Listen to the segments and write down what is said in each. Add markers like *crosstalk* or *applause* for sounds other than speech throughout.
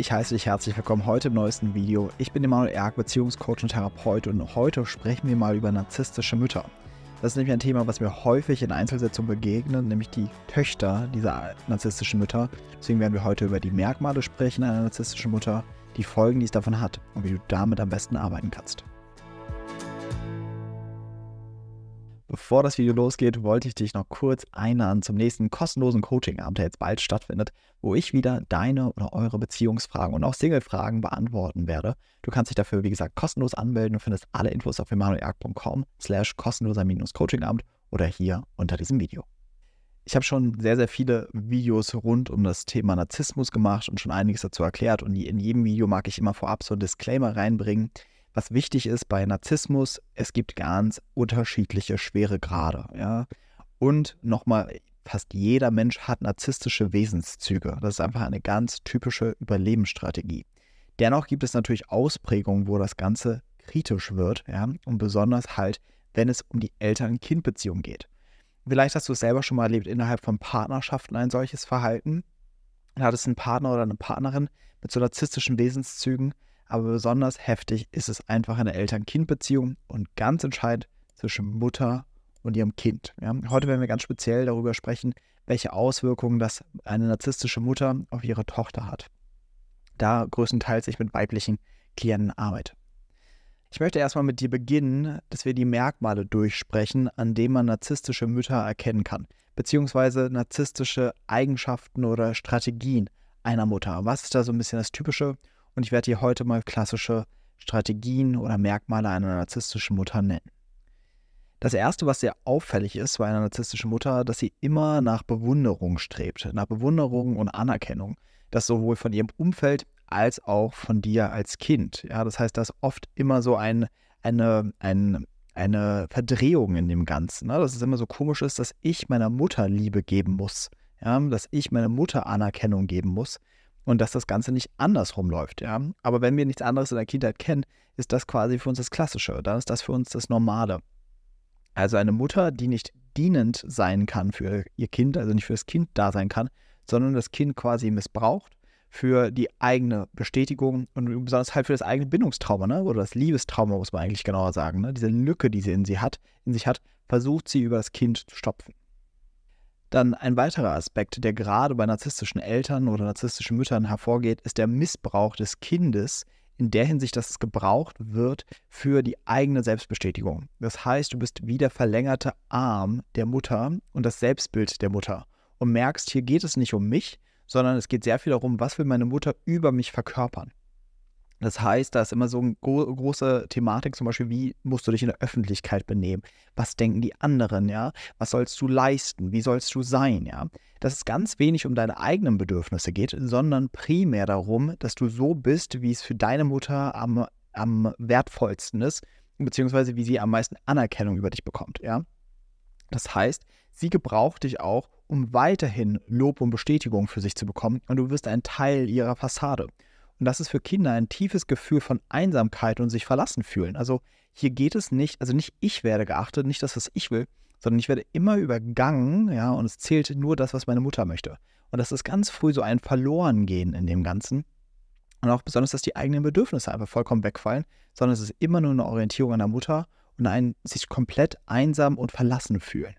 Ich heiße dich herzlich willkommen heute im neuesten Video. Ich bin Emanuel Erk, Beziehungscoach und Therapeut und heute sprechen wir mal über narzisstische Mütter. Das ist nämlich ein Thema, was mir häufig in Einzelsetzungen begegnet, nämlich die Töchter dieser narzisstischen Mütter. Deswegen werden wir heute über die Merkmale sprechen einer narzisstischen Mutter, die Folgen, die es davon hat und wie du damit am besten arbeiten kannst. Bevor das Video losgeht, wollte ich dich noch kurz einladen zum nächsten kostenlosen Coaching-Abend, der jetzt bald stattfindet, wo ich wieder deine oder eure Beziehungsfragen und auch Single-Fragen beantworten werde. Du kannst dich dafür, wie gesagt, kostenlos anmelden und findest alle Infos auf emanueljagd.com slash kostenloser-coachingabend oder hier unter diesem Video. Ich habe schon sehr, sehr viele Videos rund um das Thema Narzissmus gemacht und schon einiges dazu erklärt. Und in jedem Video mag ich immer vorab so einen Disclaimer reinbringen was wichtig ist bei Narzissmus, es gibt ganz unterschiedliche Schweregrade. Ja? Und nochmal, fast jeder Mensch hat narzisstische Wesenszüge. Das ist einfach eine ganz typische Überlebensstrategie. Dennoch gibt es natürlich Ausprägungen, wo das Ganze kritisch wird. Ja? Und besonders halt, wenn es um die Eltern-Kind-Beziehung geht. Vielleicht hast du es selber schon mal erlebt, innerhalb von Partnerschaften ein solches Verhalten. Dann hattest einen Partner oder eine Partnerin mit so narzisstischen Wesenszügen aber besonders heftig ist es einfach in der Eltern-Kind-Beziehung und ganz entscheidend zwischen Mutter und ihrem Kind. Ja, heute werden wir ganz speziell darüber sprechen, welche Auswirkungen das eine narzisstische Mutter auf ihre Tochter hat. Da größtenteils ich mit weiblichen Klienten arbeite. Ich möchte erstmal mit dir beginnen, dass wir die Merkmale durchsprechen, an denen man narzisstische Mütter erkennen kann, beziehungsweise narzisstische Eigenschaften oder Strategien einer Mutter. Was ist da so ein bisschen das Typische und ich werde dir heute mal klassische Strategien oder Merkmale einer narzisstischen Mutter nennen. Das erste, was sehr auffällig ist bei einer narzisstischen Mutter, dass sie immer nach Bewunderung strebt, nach Bewunderung und Anerkennung. Das sowohl von ihrem Umfeld als auch von dir als Kind. Ja, das heißt, dass oft immer so ein, eine, ein, eine Verdrehung in dem Ganzen. Ne? Dass es immer so komisch ist, dass ich meiner Mutter Liebe geben muss. Ja? Dass ich meiner Mutter Anerkennung geben muss und dass das Ganze nicht andersrum läuft. Ja? Aber wenn wir nichts anderes in der Kindheit kennen, ist das quasi für uns das Klassische, dann ist das für uns das Normale. Also eine Mutter, die nicht dienend sein kann für ihr Kind, also nicht für das Kind da sein kann, sondern das Kind quasi missbraucht für die eigene Bestätigung und besonders halt für das eigene Bindungstrauma ne? oder das Liebestrauma, muss man eigentlich genauer sagen. Ne? Diese Lücke, die sie in, sie hat, in sich hat, versucht sie über das Kind zu stopfen. Dann ein weiterer Aspekt, der gerade bei narzisstischen Eltern oder narzisstischen Müttern hervorgeht, ist der Missbrauch des Kindes in der Hinsicht, dass es gebraucht wird für die eigene Selbstbestätigung. Das heißt, du bist wie der verlängerte Arm der Mutter und das Selbstbild der Mutter und merkst, hier geht es nicht um mich, sondern es geht sehr viel darum, was will meine Mutter über mich verkörpern. Das heißt, da ist immer so eine gro große Thematik, zum Beispiel, wie musst du dich in der Öffentlichkeit benehmen? Was denken die anderen, ja? Was sollst du leisten? Wie sollst du sein, ja? Dass es ganz wenig um deine eigenen Bedürfnisse geht, sondern primär darum, dass du so bist, wie es für deine Mutter am, am wertvollsten ist, beziehungsweise wie sie am meisten Anerkennung über dich bekommt, ja? Das heißt, sie gebraucht dich auch, um weiterhin Lob und Bestätigung für sich zu bekommen und du wirst ein Teil ihrer Fassade. Und das ist für Kinder ein tiefes Gefühl von Einsamkeit und sich verlassen fühlen. Also hier geht es nicht, also nicht ich werde geachtet, nicht das, was ich will, sondern ich werde immer übergangen, ja, und es zählt nur das, was meine Mutter möchte. Und das ist ganz früh so ein Verlorengehen in dem Ganzen. Und auch besonders, dass die eigenen Bedürfnisse einfach vollkommen wegfallen, sondern es ist immer nur eine Orientierung an der Mutter und ein sich komplett einsam und verlassen fühlen.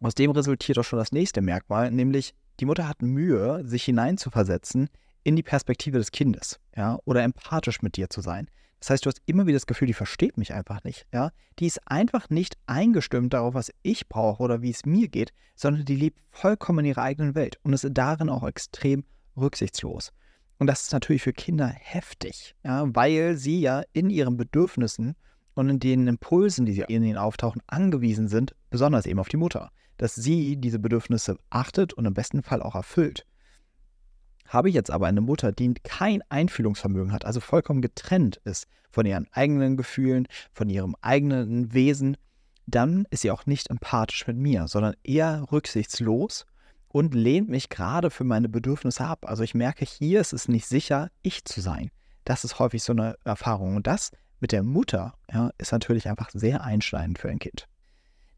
Aus dem resultiert auch schon das nächste Merkmal, nämlich die Mutter hat Mühe, sich hineinzuversetzen in die Perspektive des Kindes, ja, oder empathisch mit dir zu sein. Das heißt, du hast immer wieder das Gefühl, die versteht mich einfach nicht, ja. Die ist einfach nicht eingestimmt darauf, was ich brauche oder wie es mir geht, sondern die lebt vollkommen in ihrer eigenen Welt und ist darin auch extrem rücksichtslos. Und das ist natürlich für Kinder heftig, ja, weil sie ja in ihren Bedürfnissen und in den Impulsen, die sie in ihnen auftauchen, angewiesen sind, besonders eben auf die Mutter, dass sie diese Bedürfnisse achtet und im besten Fall auch erfüllt. Habe ich jetzt aber eine Mutter, die kein Einfühlungsvermögen hat, also vollkommen getrennt ist von ihren eigenen Gefühlen, von ihrem eigenen Wesen, dann ist sie auch nicht empathisch mit mir, sondern eher rücksichtslos und lehnt mich gerade für meine Bedürfnisse ab. Also ich merke, hier ist es nicht sicher, ich zu sein. Das ist häufig so eine Erfahrung. Und das mit der Mutter ja, ist natürlich einfach sehr einschneidend für ein Kind.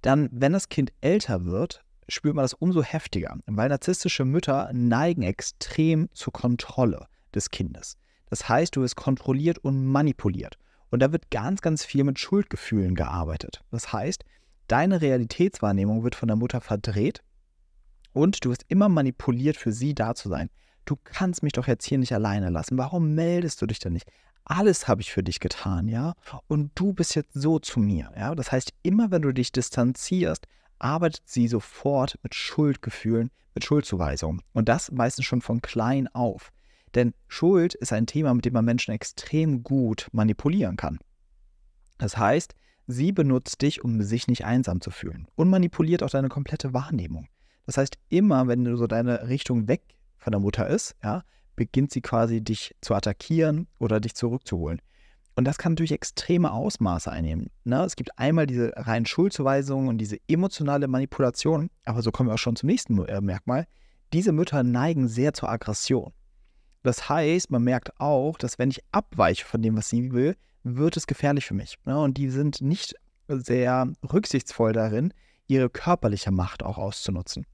Dann, wenn das Kind älter wird, spürt man das umso heftiger, weil narzisstische Mütter neigen extrem zur Kontrolle des Kindes. Das heißt, du wirst kontrolliert und manipuliert. Und da wird ganz, ganz viel mit Schuldgefühlen gearbeitet. Das heißt, deine Realitätswahrnehmung wird von der Mutter verdreht und du wirst immer manipuliert, für sie da zu sein. Du kannst mich doch jetzt hier nicht alleine lassen. Warum meldest du dich denn nicht? Alles habe ich für dich getan, ja? Und du bist jetzt so zu mir, ja? Das heißt, immer wenn du dich distanzierst, arbeitet sie sofort mit Schuldgefühlen, mit Schuldzuweisungen. Und das meistens schon von klein auf. Denn Schuld ist ein Thema, mit dem man Menschen extrem gut manipulieren kann. Das heißt, sie benutzt dich, um sich nicht einsam zu fühlen und manipuliert auch deine komplette Wahrnehmung. Das heißt, immer wenn du so deine Richtung weg von der Mutter ist, ja, beginnt sie quasi dich zu attackieren oder dich zurückzuholen. Und das kann natürlich extreme Ausmaße einnehmen. Ne? Es gibt einmal diese reinen Schuldzuweisungen und diese emotionale Manipulation, aber so kommen wir auch schon zum nächsten äh, Merkmal. Diese Mütter neigen sehr zur Aggression. Das heißt, man merkt auch, dass wenn ich abweiche von dem, was sie will, wird es gefährlich für mich. Ne? Und die sind nicht sehr rücksichtsvoll darin, ihre körperliche Macht auch auszunutzen.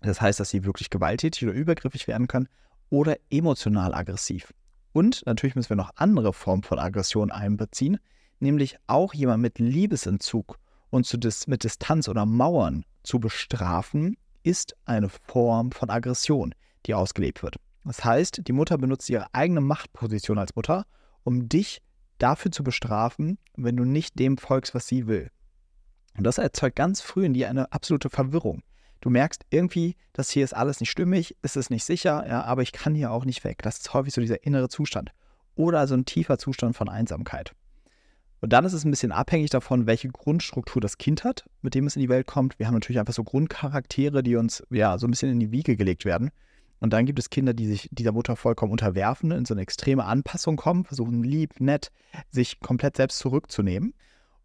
Das heißt, dass sie wirklich gewalttätig oder übergriffig werden können oder emotional aggressiv. Und natürlich müssen wir noch andere Formen von Aggression einbeziehen, nämlich auch jemand mit Liebesentzug und Dis mit Distanz oder Mauern zu bestrafen, ist eine Form von Aggression, die ausgelebt wird. Das heißt, die Mutter benutzt ihre eigene Machtposition als Mutter, um dich dafür zu bestrafen, wenn du nicht dem folgst, was sie will. Und das erzeugt ganz früh in dir eine absolute Verwirrung du merkst irgendwie, dass hier ist alles nicht stimmig, ist es nicht sicher, ja, aber ich kann hier auch nicht weg. Das ist häufig so dieser innere Zustand oder so ein tiefer Zustand von Einsamkeit. Und dann ist es ein bisschen abhängig davon, welche Grundstruktur das Kind hat, mit dem es in die Welt kommt. Wir haben natürlich einfach so Grundcharaktere, die uns ja so ein bisschen in die Wiege gelegt werden. Und dann gibt es Kinder, die sich dieser Mutter vollkommen unterwerfen, in so eine extreme Anpassung kommen, versuchen lieb, nett, sich komplett selbst zurückzunehmen.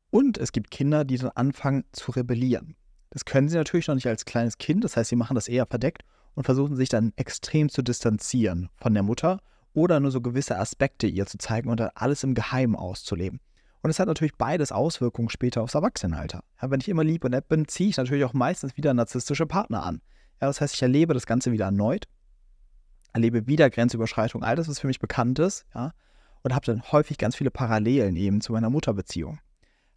Und es gibt Kinder, die dann anfangen zu rebellieren. Das können sie natürlich noch nicht als kleines Kind, das heißt, sie machen das eher verdeckt und versuchen sich dann extrem zu distanzieren von der Mutter oder nur so gewisse Aspekte ihr zu zeigen und dann alles im Geheimen auszuleben. Und es hat natürlich beides Auswirkungen später aufs Erwachsenenalter. Ja, wenn ich immer lieb und nett bin, ziehe ich natürlich auch meistens wieder narzisstische Partner an. Ja, das heißt, ich erlebe das Ganze wieder erneut, erlebe wieder Grenzüberschreitung, all das, was für mich bekannt ist, ja, und habe dann häufig ganz viele Parallelen eben zu meiner Mutterbeziehung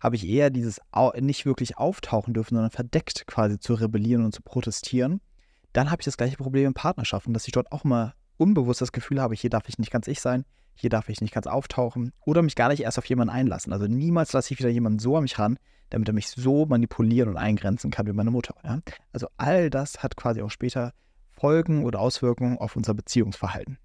habe ich eher dieses nicht wirklich auftauchen dürfen, sondern verdeckt quasi zu rebellieren und zu protestieren. Dann habe ich das gleiche Problem in Partnerschaften, dass ich dort auch mal unbewusst das Gefühl habe, hier darf ich nicht ganz ich sein, hier darf ich nicht ganz auftauchen oder mich gar nicht erst auf jemanden einlassen. Also niemals lasse ich wieder jemanden so an mich ran, damit er mich so manipulieren und eingrenzen kann wie meine Mutter. Ja? Also all das hat quasi auch später Folgen oder Auswirkungen auf unser Beziehungsverhalten.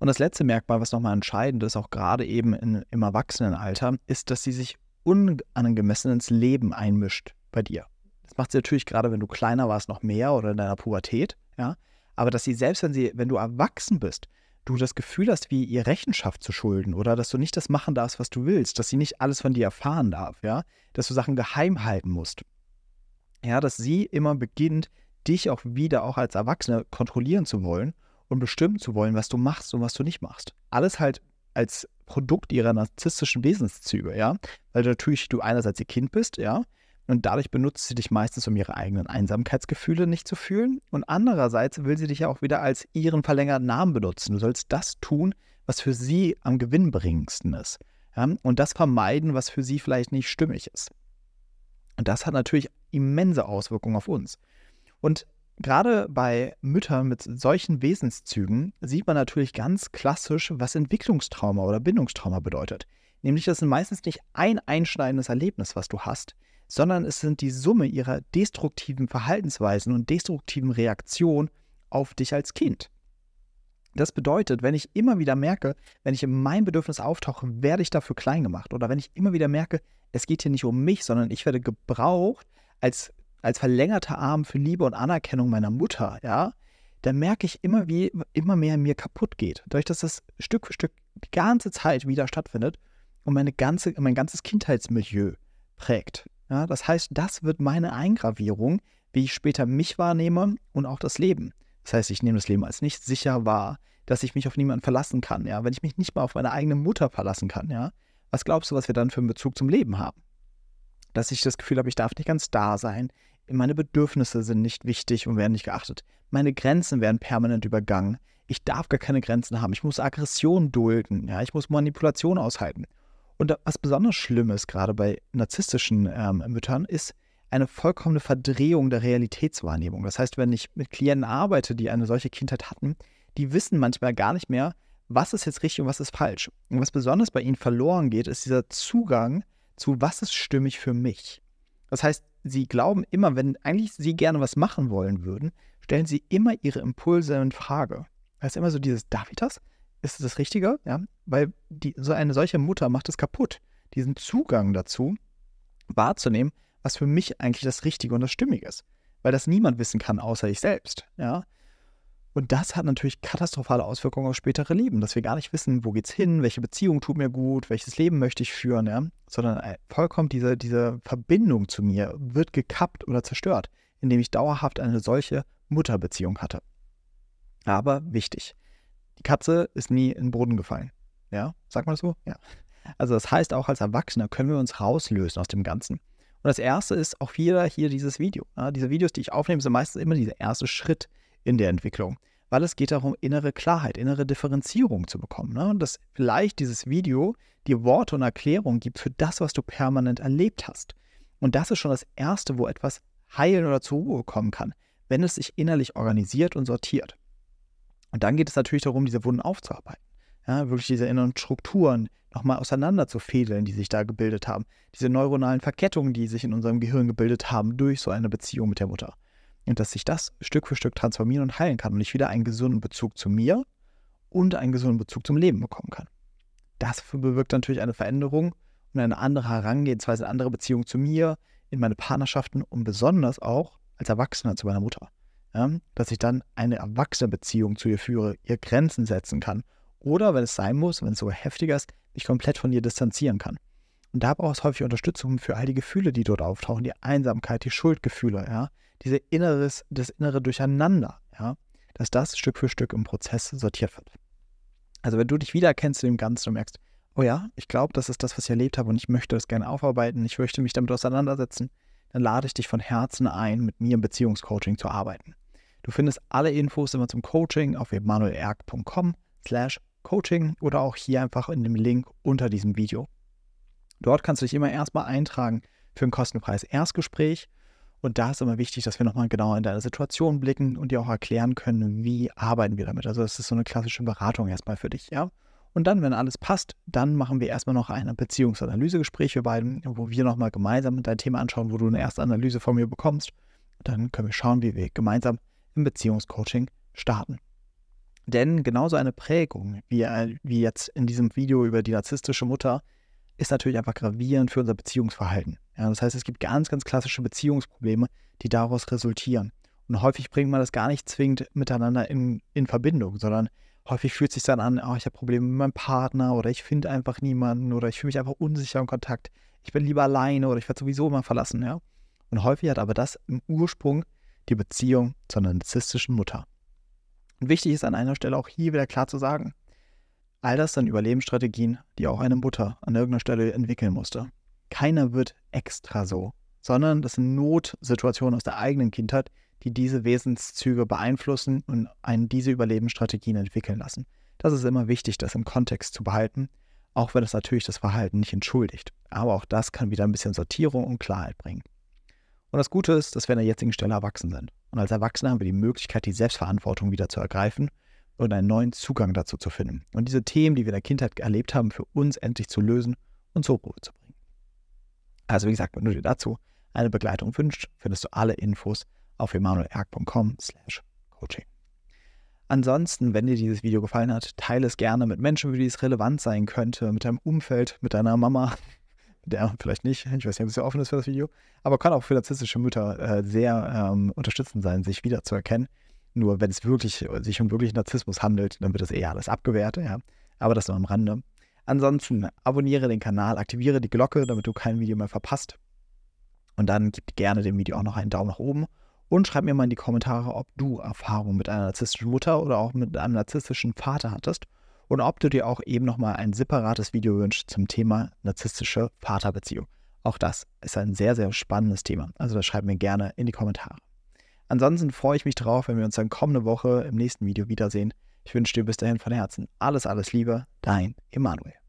Und das letzte Merkmal, was nochmal entscheidend ist, auch gerade eben in, im Erwachsenenalter, ist, dass sie sich unangemessen ins Leben einmischt bei dir. Das macht sie natürlich gerade, wenn du kleiner warst, noch mehr oder in deiner Pubertät, ja. Aber dass sie selbst, wenn sie, wenn du erwachsen bist, du das Gefühl hast, wie ihr Rechenschaft zu schulden oder dass du nicht das machen darfst, was du willst, dass sie nicht alles von dir erfahren darf, ja, dass du Sachen geheim halten musst. Ja, dass sie immer beginnt, dich auch wieder auch als Erwachsene kontrollieren zu wollen und bestimmen zu wollen, was du machst und was du nicht machst. Alles halt als Produkt ihrer narzisstischen Wesenszüge, ja. Weil natürlich du einerseits ihr Kind bist, ja. Und dadurch benutzt sie dich meistens, um ihre eigenen Einsamkeitsgefühle nicht zu fühlen. Und andererseits will sie dich ja auch wieder als ihren verlängerten Namen benutzen. Du sollst das tun, was für sie am gewinnbringendsten ist. Ja? Und das vermeiden, was für sie vielleicht nicht stimmig ist. Und das hat natürlich immense Auswirkungen auf uns. Und Gerade bei Müttern mit solchen Wesenszügen sieht man natürlich ganz klassisch, was Entwicklungstrauma oder Bindungstrauma bedeutet. Nämlich, das sind meistens nicht ein einschneidendes Erlebnis, was du hast, sondern es sind die Summe ihrer destruktiven Verhaltensweisen und destruktiven Reaktionen auf dich als Kind. Das bedeutet, wenn ich immer wieder merke, wenn ich in mein Bedürfnis auftauche, werde ich dafür klein gemacht. Oder wenn ich immer wieder merke, es geht hier nicht um mich, sondern ich werde gebraucht als als verlängerter Arm für Liebe und Anerkennung meiner Mutter, ja, dann merke ich immer, wie immer mehr in mir kaputt geht. Dadurch, dass das Stück für Stück die ganze Zeit wieder stattfindet und meine ganze, mein ganzes Kindheitsmilieu prägt. Ja, das heißt, das wird meine Eingravierung, wie ich später mich wahrnehme und auch das Leben. Das heißt, ich nehme das Leben als nicht sicher wahr, dass ich mich auf niemanden verlassen kann, ja, wenn ich mich nicht mal auf meine eigene Mutter verlassen kann, ja. Was glaubst du, was wir dann für einen Bezug zum Leben haben? dass ich das Gefühl habe, ich darf nicht ganz da sein. Meine Bedürfnisse sind nicht wichtig und werden nicht geachtet. Meine Grenzen werden permanent übergangen. Ich darf gar keine Grenzen haben. Ich muss Aggression dulden. Ja? Ich muss Manipulation aushalten. Und was besonders schlimm ist, gerade bei narzisstischen ähm, Müttern, ist eine vollkommene Verdrehung der Realitätswahrnehmung. Das heißt, wenn ich mit Klienten arbeite, die eine solche Kindheit hatten, die wissen manchmal gar nicht mehr, was ist jetzt richtig und was ist falsch. Und was besonders bei ihnen verloren geht, ist dieser Zugang zu, was ist stimmig für mich. Das heißt, sie glauben immer, wenn eigentlich sie gerne was machen wollen würden, stellen sie immer ihre Impulse in Frage. Das ist immer so dieses, darf ich das? Ist das Richtige? Ja, weil die, so eine solche Mutter macht es kaputt, diesen Zugang dazu wahrzunehmen, was für mich eigentlich das Richtige und das Stimmige ist. Weil das niemand wissen kann, außer ich selbst. Ja, und das hat natürlich katastrophale Auswirkungen auf spätere Leben, dass wir gar nicht wissen, wo geht's hin, welche Beziehung tut mir gut, welches Leben möchte ich führen, ja? sondern äh, vollkommen diese, diese Verbindung zu mir wird gekappt oder zerstört, indem ich dauerhaft eine solche Mutterbeziehung hatte. Aber wichtig, die Katze ist nie in den Boden gefallen. Ja, sagt man das so? Ja. Also das heißt, auch als Erwachsener können wir uns rauslösen aus dem Ganzen. Und das erste ist auch wieder hier dieses Video. Ja, diese Videos, die ich aufnehme, sind meistens immer dieser erste Schritt in der Entwicklung. Weil es geht darum, innere Klarheit, innere Differenzierung zu bekommen. Ne? Und dass vielleicht dieses Video dir Worte und Erklärung gibt für das, was du permanent erlebt hast. Und das ist schon das Erste, wo etwas heilen oder zur Ruhe kommen kann, wenn es sich innerlich organisiert und sortiert. Und dann geht es natürlich darum, diese Wunden aufzuarbeiten. Ja, wirklich diese inneren Strukturen nochmal auseinanderzufädeln, die sich da gebildet haben. Diese neuronalen Verkettungen, die sich in unserem Gehirn gebildet haben durch so eine Beziehung mit der Mutter und dass sich das Stück für Stück transformieren und heilen kann und ich wieder einen gesunden Bezug zu mir und einen gesunden Bezug zum Leben bekommen kann. Das bewirkt natürlich eine Veränderung und eine andere Herangehensweise, eine andere Beziehung zu mir, in meine Partnerschaften und besonders auch als Erwachsener zu meiner Mutter. Ja, dass ich dann eine erwachsene Beziehung zu ihr führe, ihr Grenzen setzen kann oder, wenn es sein muss, wenn es sogar heftiger ist, mich komplett von ihr distanzieren kann. Und da brauchst du häufig Unterstützung für all die Gefühle, die dort auftauchen, die Einsamkeit, die Schuldgefühle, ja, diese inneres, das innere Durcheinander, ja, dass das Stück für Stück im Prozess sortiert wird. Also wenn du dich wiedererkennst in dem Ganzen und merkst, oh ja, ich glaube, das ist das, was ich erlebt habe und ich möchte das gerne aufarbeiten, ich möchte mich damit auseinandersetzen, dann lade ich dich von Herzen ein, mit mir im Beziehungscoaching zu arbeiten. Du findest alle Infos immer zum Coaching auf emanuelerg.com slash coaching oder auch hier einfach in dem Link unter diesem Video. Dort kannst du dich immer erstmal eintragen für ein kostenfreies Erstgespräch und da ist immer wichtig, dass wir nochmal genauer in deine Situation blicken und dir auch erklären können, wie arbeiten wir damit. Also das ist so eine klassische Beratung erstmal für dich, ja. Und dann, wenn alles passt, dann machen wir erstmal noch ein Beziehungsanalysegespräch für beiden, wo wir nochmal gemeinsam dein Thema anschauen, wo du eine erste Analyse von mir bekommst. Dann können wir schauen, wie wir gemeinsam im Beziehungscoaching starten. Denn genauso eine Prägung, wie, äh, wie jetzt in diesem Video über die narzisstische Mutter, ist natürlich einfach gravierend für unser Beziehungsverhalten. Ja, das heißt, es gibt ganz, ganz klassische Beziehungsprobleme, die daraus resultieren. Und häufig bringt man das gar nicht zwingend miteinander in, in Verbindung, sondern häufig fühlt es sich dann an, oh, ich habe Probleme mit meinem Partner oder ich finde einfach niemanden oder ich fühle mich einfach unsicher im Kontakt. Ich bin lieber alleine oder ich werde sowieso immer verlassen. Ja? Und häufig hat aber das im Ursprung die Beziehung zu einer narzisstischen Mutter. Und wichtig ist an einer Stelle auch hier wieder klar zu sagen, All das sind Überlebensstrategien, die auch eine Mutter an irgendeiner Stelle entwickeln musste. Keiner wird extra so, sondern das sind Notsituationen aus der eigenen Kindheit, die diese Wesenszüge beeinflussen und einen diese Überlebensstrategien entwickeln lassen. Das ist immer wichtig, das im Kontext zu behalten, auch wenn es natürlich das Verhalten nicht entschuldigt. Aber auch das kann wieder ein bisschen Sortierung und Klarheit bringen. Und das Gute ist, dass wir an der jetzigen Stelle erwachsen sind. Und als Erwachsene haben wir die Möglichkeit, die Selbstverantwortung wieder zu ergreifen und einen neuen Zugang dazu zu finden und diese Themen, die wir in der Kindheit erlebt haben, für uns endlich zu lösen und zur Ruhe zu bringen. Also wie gesagt, wenn du dir dazu eine Begleitung wünschst, findest du alle Infos auf emanuelerg.com slash coaching. Ansonsten, wenn dir dieses Video gefallen hat, teile es gerne mit Menschen, für die es relevant sein könnte, mit deinem Umfeld, mit deiner Mama, *laughs* der vielleicht nicht, ich weiß nicht, ob es sehr offen ist für das Video, aber kann auch für narzisstische Mütter äh, sehr ähm, unterstützend sein, sich wiederzuerkennen. Nur wenn es wirklich sich um wirklich Narzissmus handelt, dann wird das eher alles abgewehrt. ja. Aber das nur am Rande. Ansonsten abonniere den Kanal, aktiviere die Glocke, damit du kein Video mehr verpasst. Und dann gib gerne dem Video auch noch einen Daumen nach oben und schreib mir mal in die Kommentare, ob du Erfahrungen mit einer narzisstischen Mutter oder auch mit einem narzisstischen Vater hattest und ob du dir auch eben nochmal ein separates Video wünschst zum Thema narzisstische Vaterbeziehung. Auch das ist ein sehr, sehr spannendes Thema. Also das schreib mir gerne in die Kommentare. Ansonsten freue ich mich drauf, wenn wir uns dann kommende Woche im nächsten Video wiedersehen. Ich wünsche dir bis dahin von Herzen alles, alles Liebe, dein Emanuel.